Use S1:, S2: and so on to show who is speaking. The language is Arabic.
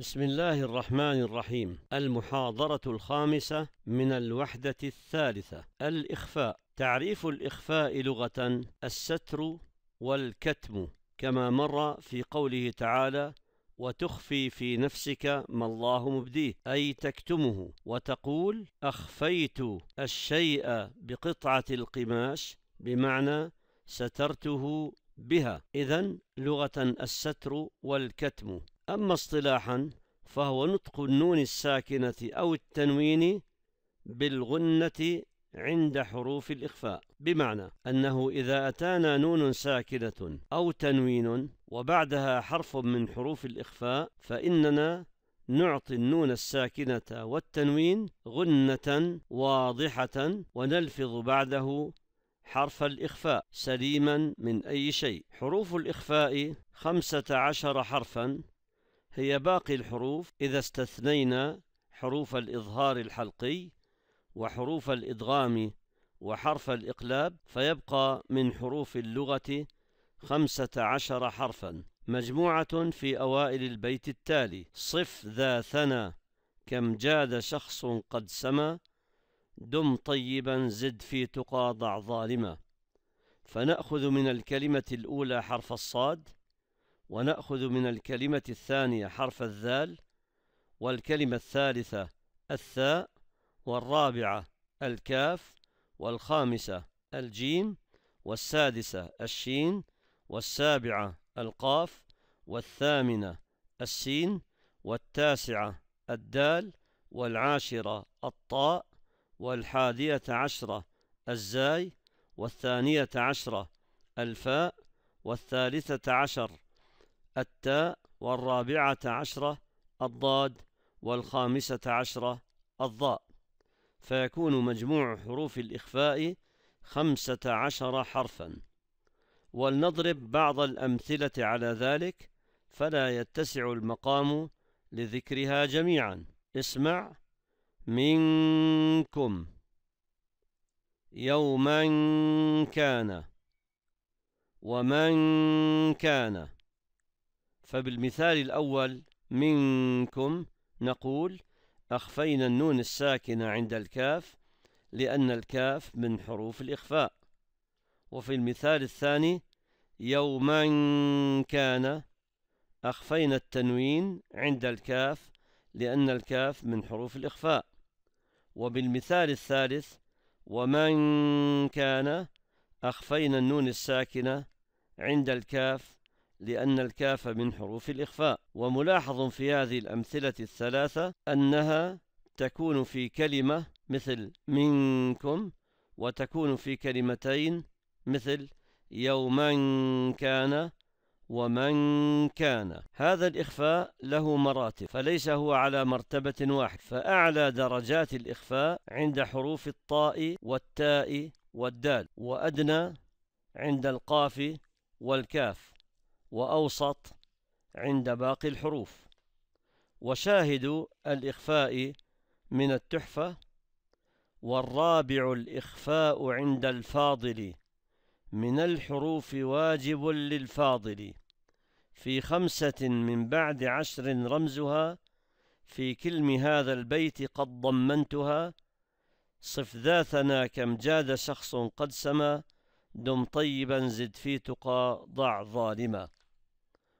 S1: بسم الله الرحمن الرحيم المحاضرة الخامسة من الوحدة الثالثة الإخفاء تعريف الإخفاء لغة الستر والكتم كما مر في قوله تعالى وتخفي في نفسك ما الله مبديه أي تكتمه وتقول أخفيت الشيء بقطعة القماش بمعنى سترته بها إذا لغة الستر والكتم أما اصطلاحا فهو نطق النون الساكنة أو التنوين بالغنة عند حروف الإخفاء بمعنى أنه إذا أتانا نون ساكنة أو تنوين وبعدها حرف من حروف الإخفاء فإننا نعطي النون الساكنة والتنوين غنة واضحة ونلفظ بعده حرف الإخفاء سليما من أي شيء حروف الإخفاء خمسة عشر حرفا هي باقي الحروف إذا استثنينا حروف الإظهار الحلقي وحروف الإدغام وحرف الإقلاب فيبقى من حروف اللغة خمسة عشر حرفا مجموعة في أوائل البيت التالي صف ذا ثنا كم جاد شخص قد سما دم طيبا زد في تقاضع ضع ظالما فنأخذ من الكلمة الأولى حرف الصاد ونأخذ من الكلمة الثانية حرف الذال والكلمة الثالثة الثاء والرابعة الكاف والخامسة الجيم والسادسة الشين والسابعة القاف والثامنة السين والتاسعة الدال والعاشرة الطاء والحادية عشرة الزاي والثانية عشرة الفاء والثالثة عشر التاء والرابعة عشرة الضاد والخامسة عشرة الضاء فيكون مجموع حروف الإخفاء خمسة عشر حرفا ولنضرب بعض الأمثلة على ذلك فلا يتسع المقام لذكرها جميعا اسمع منكم يوما كان ومن كان فبالمثال الأول منكم نقول أخفينا النون الساكنة عند الكاف لأن الكاف من حروف الإخفاء وفي المثال الثاني يوما كان أخفينا التنوين عند الكاف لأن الكاف من حروف الإخفاء وبالمثال الثالث ومن كان أخفينا النون الساكنة عند الكاف لأن الكاف من حروف الإخفاء وملاحظ في هذه الأمثلة الثلاثة أنها تكون في كلمة مثل منكم وتكون في كلمتين مثل يوما كان ومن كان هذا الإخفاء له مراتب فليس هو على مرتبة واحد فأعلى درجات الإخفاء عند حروف الطاء والتاء والدال وأدنى عند القاف والكاف وأوسط عند باقي الحروف وشاهد الإخفاء من التحفة والرابع الإخفاء عند الفاضل من الحروف واجب للفاضل في خمسة من بعد عشر رمزها في كلم هذا البيت قد ضمنتها صف ذاتنا كم جاد شخص قد سما دم طيبا زد في تقى ضع ظالما